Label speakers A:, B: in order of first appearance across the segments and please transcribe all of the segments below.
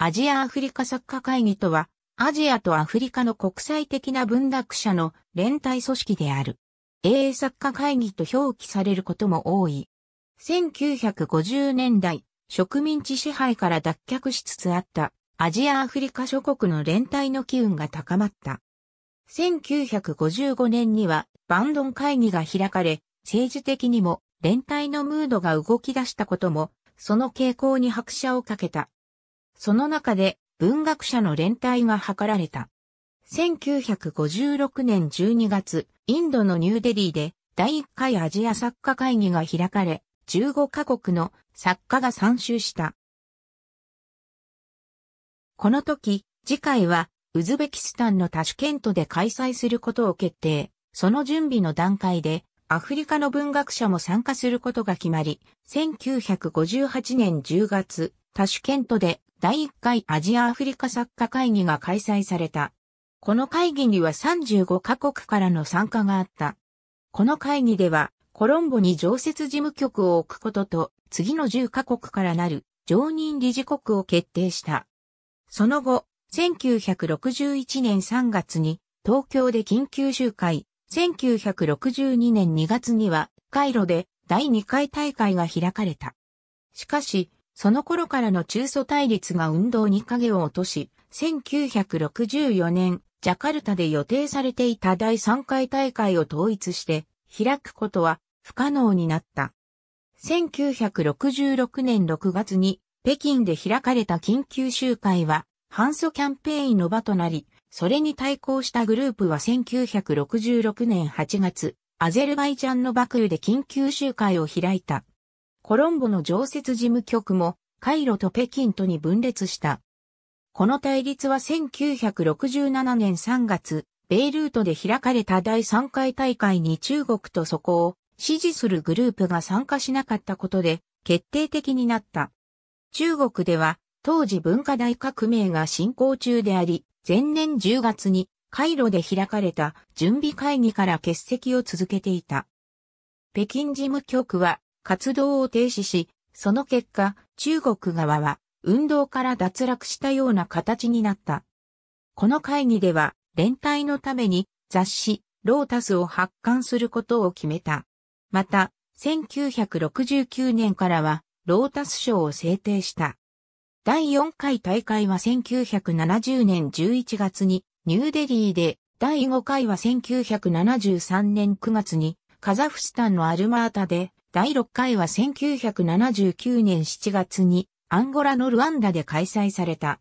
A: アジア・アフリカ作家会議とは、アジアとアフリカの国際的な文学者の連帯組織である。英作家会議と表記されることも多い。1950年代、植民地支配から脱却しつつあったアジア・アフリカ諸国の連帯の機運が高まった。1955年にはバンドン会議が開かれ、政治的にも連帯のムードが動き出したことも、その傾向に拍車をかけた。その中で文学者の連帯が図られた。1956年12月、インドのニューデリーで第1回アジア作家会議が開かれ、15カ国の作家が参集した。この時、次回はウズベキスタンのタシュケントで開催することを決定。その準備の段階で、アフリカの文学者も参加することが決まり、1958年10月、タシュケントで第1回アジアアフリカ作家会議が開催された。この会議には35カ国からの参加があった。この会議では、コロンボに常設事務局を置くことと、次の10カ国からなる常任理事国を決定した。その後、1961年3月に東京で緊急集会、1962年2月にはカイロで第2回大会が開かれた。しかし、その頃からの中祖対立が運動に影を落とし、1964年、ジャカルタで予定されていた第3回大会を統一して開くことは不可能になった。1966年6月に北京で開かれた緊急集会は反祖キャンペーンの場となり、それに対抗したグループは1966年8月、アゼルバイジャンのバクーで緊急集会を開いた。コロンボの常設事務局も、カイロと北京とに分裂した。この対立は1967年3月、ベイルートで開かれた第3回大会に中国とそこを支持するグループが参加しなかったことで決定的になった。中国では当時文化大革命が進行中であり、前年10月にカイロで開かれた準備会議から欠席を続けていた。北京事務局は活動を停止し、その結果、中国側は運動から脱落したような形になった。この会議では、連帯のために雑誌、ロータスを発刊することを決めた。また、1969年からは、ロータス賞を制定した。第4回大会は1970年11月にニューデリーで、第5回は1973年9月にカザフスタンのアルマータで第6回は1979年7月にアンゴラのルワンダで開催された。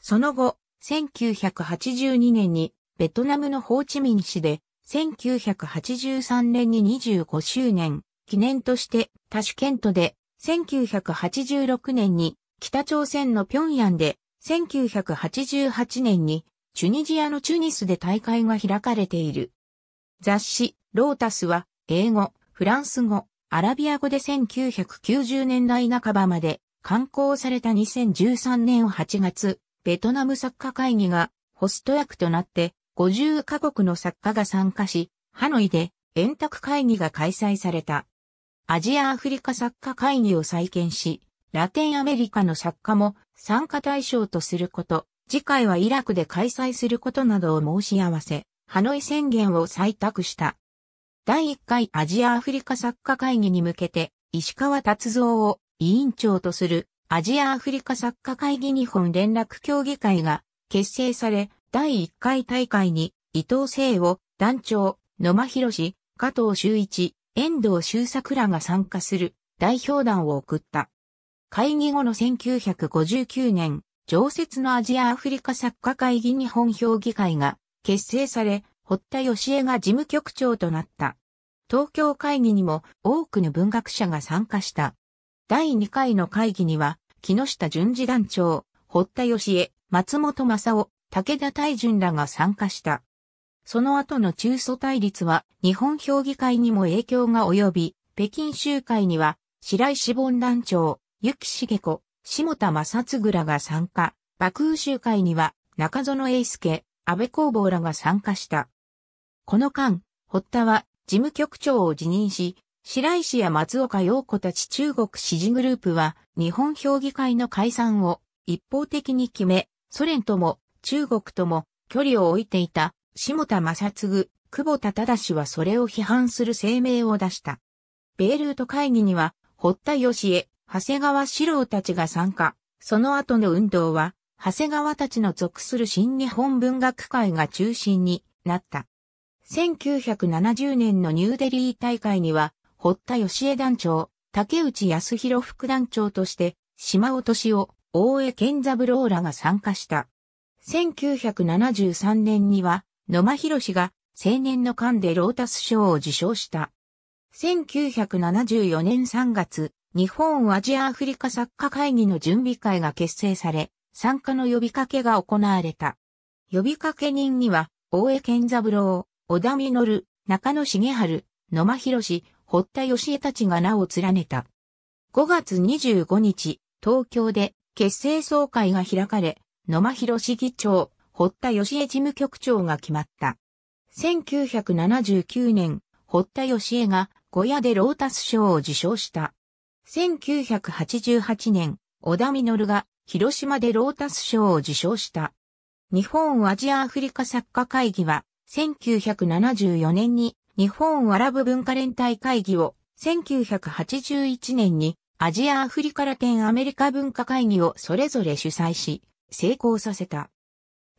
A: その後、1982年にベトナムのホーチミン市で、1983年に25周年記念としてタシュケントで、1986年に北朝鮮の平壌で、1988年にチュニジアのチュニスで大会が開かれている。雑誌、ロータスは英語、フランス語、アラビア語で1990年代半ばまで刊行された2013年8月、ベトナム作家会議がホスト役となって50カ国の作家が参加し、ハノイで円卓会議が開催された。アジア・アフリカ作家会議を再建し、ラテンアメリカの作家も参加対象とすること、次回はイラクで開催することなどを申し合わせ、ハノイ宣言を採択した。第1回アジアアフリカ作家会議に向けて、石川達造を委員長とするアジアアフリカ作家会議日本連絡協議会が結成され、第1回大会に伊藤聖を団長、野間博士、加藤修一、遠藤修作らが参加する代表団を送った。会議後の1959年、常設のアジアアフリカ作家会議日本評議会が結成され、堀田義江が事務局長となった。東京会議にも多くの文学者が参加した。第2回の会議には、木下淳二団長、堀田義江、松本正夫、武田大順らが参加した。その後の中祖対立は日本評議会にも影響が及び、北京集会には白石盆団長、雪茂子、下田正嗣らが参加、爆空集会には中園英介、安倍工房らが参加した。この間、堀田は事務局長を辞任し、白石や松岡洋子たち中国支持グループは日本評議会の解散を一方的に決め、ソ連とも中国とも距離を置いていた下田正嗣、久保田忠はそれを批判する声明を出した。ベールート会議には、堀田義恵、長谷川志郎たちが参加。その後の運動は、長谷川たちの属する新日本文学会が中心になった。1970年のニューデリー大会には、堀田義江団長、竹内康弘副団長として、島尾敏夫、大江健三郎らが参加した。1973年には、野間博士が青年の間でロータス賞を受賞した。1974年3月、日本アジアアフリカ作家会議の準備会が結成され、参加の呼びかけが行われた。呼びかけ人には、大江健三郎、織田実、中野重春、野間博士、堀田義恵たちが名を連ねた。5月25日、東京で結成総会が開かれ、野間博士議長、堀田義恵事務局長が決まった。1979年、堀田義恵が小屋でロータス賞を受賞した。1988年、小田実が広島でロータス賞を受賞した。日本アジアアフリカ作家会議は1974年に日本アラブ文化連帯会議を、1981年にアジアアフリカラテンアメリカ文化会議をそれぞれ主催し、成功させた。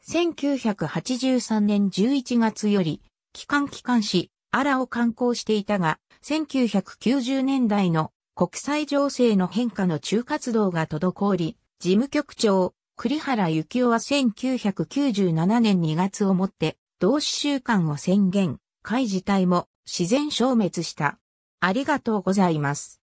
A: 1983年11月より、機関機関誌、アラを刊行していたが、1990年代の国際情勢の変化の中活動が滞り、事務局長、栗原幸雄は1997年2月をもって、同志習慣を宣言、会自体も自然消滅した。ありがとうございます。